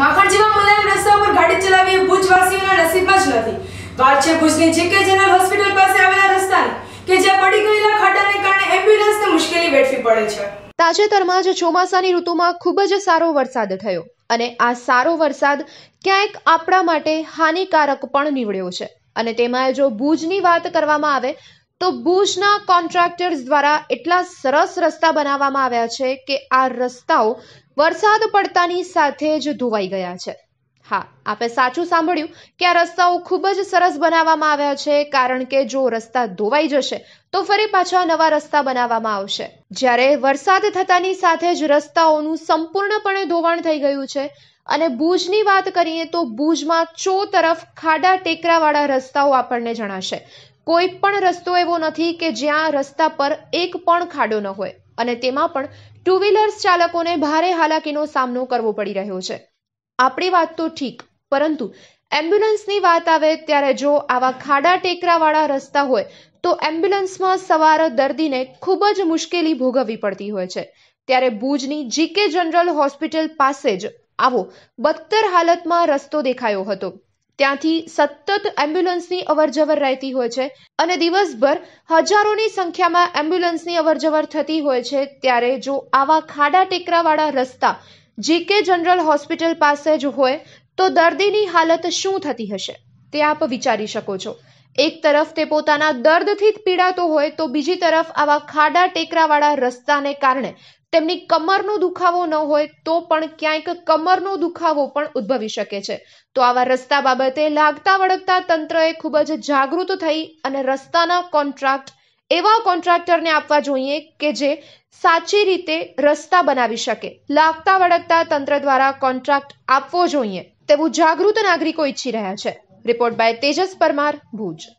માખણ મુલાયમ રસ્તા પર ગાડી ચલાવી ભુજવાસીઓના નસીબમાં જ નથી વાત છે ભુજની જીકે જનરલ હોસ્પિટલ પાસે આવેલા રસ્તાની કે જ્યાં પડી ગયેલા ખાડાને કારણે એમ્બ્યુલન્સને મુશ્કેલી વેઠવી પડે છે તાજેતરમાં જ ચોમાસાની ઋતુમાં ખૂબ જ સારો વરસાદ થયો અને આ સારો વરસાદ ક્યાંક આપણા માટે હાનિકારક પણ નીવડ્યો છે અને તેમાં જો ભુજની વાત કરવામાં આવે તો ભુજના કોન્ટ્રાક્ટર્સ દ્વારા એટલા સરસ રસ્તા બનાવવામાં આવ્યા છે કે આ રસ્તાઓ વરસાદ પડતાની સાથે જ ધોવાઈ ગયા છે હા આપે સાચું સાંભળ્યું કે આ રસ્તાઓ ખૂબ જ સરસ બનાવવામાં આવ્યા છે કારણ કે જો રસ્તા ધોવાઈ જશે તો ફરી પાછા નવા રસ્તા બનાવવામાં આવશે જ્યારે વરસાદ થતાની સાથે જ રસ્તાઓનું સંપૂર્ણપણે ધોવાણ થઈ ગયું છે અને ભુજની વાત કરીએ તો ભુજમાં ચો તરફ ખાડા ટેકરાવાળા રસ્તાઓ આપણને જણાશે કોઈ પણ રસ્તો એવો નથી કે જ્યાં રસ્તા પર એક પણ ખાડો ન હોય અને તેમાં પણ ટુ વ્હીલર્સ ચાલકોને ભારે હાલાકીનો સામનો કરવો પડી રહ્યો છે આપણી વાત તો ઠીક પરંતુ એમ્બ્યુલન્સની વાત આવે ત્યારે જો આવા ખાડા ટેકરાવાળા રસ્તા હોય તો એમ્બ્યુલન્સમાં સવાર દર્દીને ખૂબ જ મુશ્કેલી ભોગવવી પડતી હોય છે ત્યારે ભુજની જીકે જનરલ હોસ્પિટલ પાસે જ આવો બદતર હાલતમાં રસ્તો દેખાયો હતો ત્યાંથી સતત એમ્બ્યુલન્સની અવરજવર રહેતી હોય છે અને દિવસભર હજારોની સંખ્યામાં એમ્બ્યુલન્સની અવરજવર થતી હોય છે ત્યારે જો આવા ખાડા ટેકરાવાળા રસ્તા જીકે જનરલ હોસ્પિટલ પાસે જ હોય તો દર્દીની હાલત શું થતી હશે તે આપ વિચારી શકો છો એક તરફ તે પોતાના દર્દથી જ પીડાતો હોય તો બીજી તરફ આવા ખાડા ટેકરાવાળા રસ્તાને કારણે તેમની કમરનો દુખાવો ન હોય તો પણ ક્યાંક કમરનો દુખાવો પણ ઉદ્ભવી શકે છે તો આવા રસ્તા બાબતે લાગતા વળગતા તંત્રએ ખૂબ જ જાગૃત થઈ અને રસ્તાના કોન્ટ્રાક્ટ એવા કોન્ટ્રાક્ટરને આપવા જોઈએ કે જે સાચી રીતે રસ્તા બનાવી શકે લાગતા વળગતા તંત્ર દ્વારા કોન્ટ્રાક્ટ આપવો જોઈએ તેવું જાગૃત નાગરિકો ઈચ્છી રહ્યા છે રિપોર્ટ બાય તેજસ પરમાર ભુજ